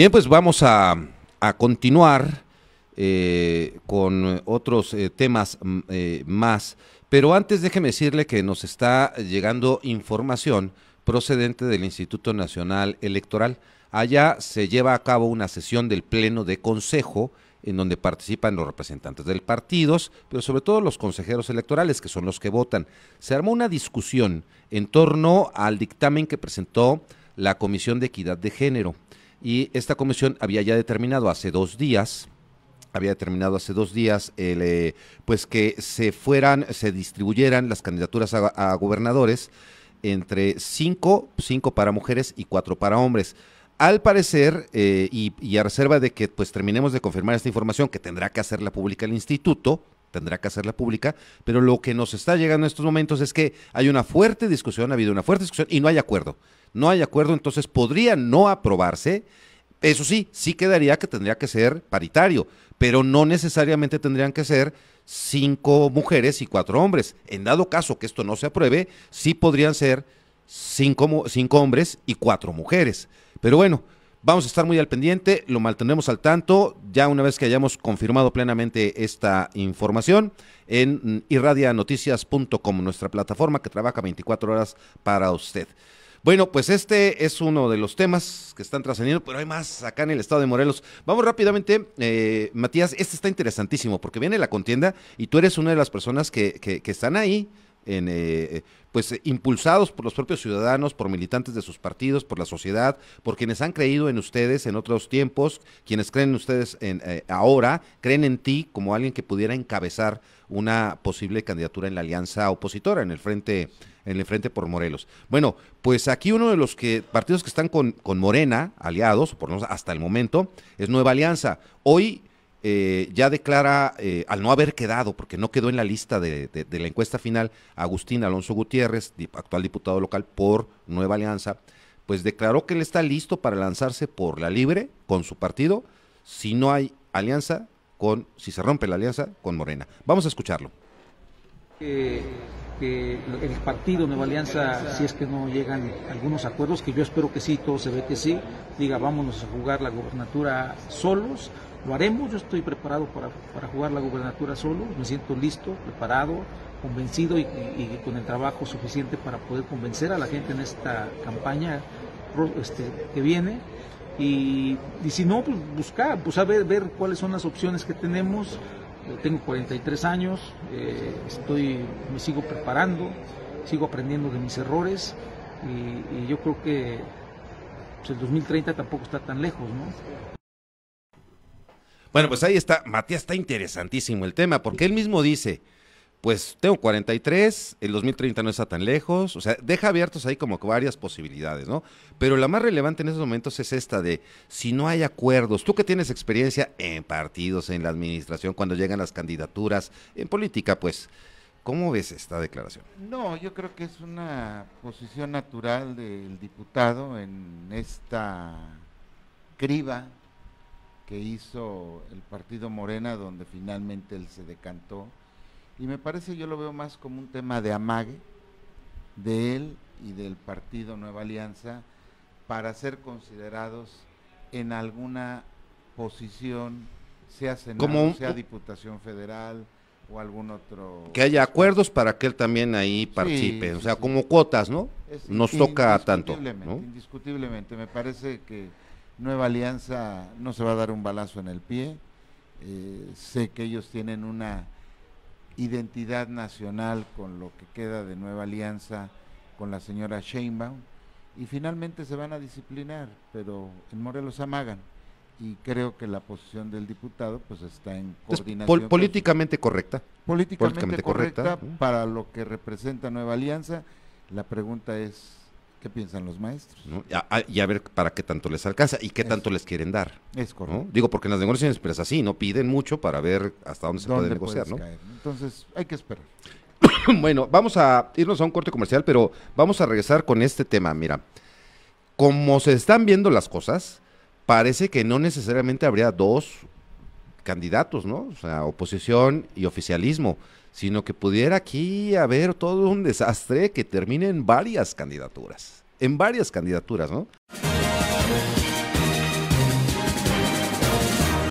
Bien, pues vamos a, continuar eh, con otros eh, temas mm, eh, más, pero antes déjeme decirle que nos está llegando información procedente del Instituto Nacional Electoral. Allá se lleva a cabo una sesión del Pleno de Consejo en donde participan los representantes del partidos, pero sobre todo los consejeros electorales, que son los que votan. Se armó una discusión en torno al dictamen que presentó la Comisión de Equidad de Género. Y esta comisión había ya determinado hace dos días, había determinado hace dos días eh, pues que se fueran, se distribuyeran las candidaturas a, gobernadores entre cinco, cinco para mujeres y cuatro para hombres. Al parecer, eh, y, a reserva de que pues terminemos de confirmar esta información que tendrá que hacerla pública el instituto, tendrá que hacerla pública, pero lo que nos está llegando en estos momentos es que hay una fuerte discusión, ha habido una fuerte discusión y no hay acuerdo. No hay acuerdo, entonces podría no aprobarse. Eso sí, sí quedaría que tendría que ser paritario, pero no necesariamente tendrían que ser cinco mujeres y cuatro hombres. En dado caso que esto no se apruebe, sí podrían ser cinco, cinco hombres y cuatro mujeres. Pero bueno, Vamos a estar muy al pendiente, lo mantendremos al tanto, ya una vez que hayamos confirmado plenamente esta información en irradianoticias.com, nuestra plataforma que trabaja 24 horas para usted. Bueno, pues este es uno de los temas que están trascendiendo, pero hay más acá en el estado de Morelos. Vamos rápidamente, eh, Matías, este está interesantísimo porque viene la contienda y tú eres una de las personas que, que, que están ahí eh, eh, pues impulsados por los propios ciudadanos, por militantes de sus partidos, por la sociedad, por quienes han creído en ustedes en otros tiempos, quienes creen en ustedes en, eh, ahora, creen en ti como alguien que pudiera encabezar una posible candidatura en la alianza opositora, en el frente, en el frente por Morelos. Bueno, pues aquí uno de los que, partidos que están con, con Morena, aliados, por lo menos hasta el momento, es Nueva Alianza. Hoy eh, ya declara, eh, al no haber quedado, porque no quedó en la lista de, la encuesta final, Agustín Alonso Gutiérrez, actual diputado local por Nueva Alianza, pues declaró que él está listo para lanzarse por la libre con su partido si no hay alianza con, si se rompe la alianza con Morena. Vamos a escucharlo. el partido Nueva Alianza, si es que no llegan algunos acuerdos, que yo espero que sí, todo se ve que sí, diga vámonos a jugar la gobernatura solos lo haremos, yo estoy preparado para, jugar la gubernatura solo, me siento listo, preparado, convencido y, con el trabajo suficiente para poder convencer a la gente en esta campaña este, que viene. Y, si no, pues buscar, pues a ver, cuáles son las opciones que tenemos. tengo 43 años, eh, estoy, me sigo preparando, sigo aprendiendo de mis errores y, yo creo que pues, el 2030 tampoco está tan lejos, ¿no? Bueno, pues ahí está. Matías, está interesantísimo el tema, porque él mismo dice, pues tengo 43, el 2030 no está tan lejos, o sea, deja abiertos ahí como varias posibilidades, ¿no? Pero la más relevante en esos momentos es esta de si no hay acuerdos, tú que tienes experiencia en partidos, en la administración, cuando llegan las candidaturas, en política, pues, ¿cómo ves esta declaración? No, yo creo que es una posición natural del diputado en esta criba que hizo el partido Morena, donde finalmente él se decantó. Y me parece, yo lo veo más como un tema de amague de él y del partido Nueva Alianza para ser considerados en alguna posición, sea senado, como sea diputación federal o algún otro. Que haya acuerdos para que él también ahí participe, o sea, como cuotas, ¿no? Nos toca tanto. Indiscutiblemente, me parece que Nueva Alianza no se va a dar un balazo en el pie. Eh, sé que ellos tienen una identidad nacional con lo que queda de Nueva Alianza con la señora Sheinbaum y finalmente se van a disciplinar, pero en Morelos amagan y creo que la posición del diputado pues está en coordinación. políticamente correcta. Políticamente, correcta, para lo que representa Nueva Alianza. La pregunta es ¿Qué piensan los maestros? ¿no? Y, a, ah, ver para qué tanto les alcanza y qué tanto les quieren dar. Es correcto. Digo, porque en las negociaciones es así, no piden mucho para ver hasta dónde se puede negociar, ¿no? Entonces, hay que esperar. bueno, vamos a irnos a un corte comercial, pero vamos a regresar con este tema. Mira, como se están viendo las cosas, parece que no necesariamente habría dos candidatos, ¿no? O sea, oposición y oficialismo sino que pudiera aquí haber todo un desastre que termine en varias candidaturas, en varias candidaturas, ¿no?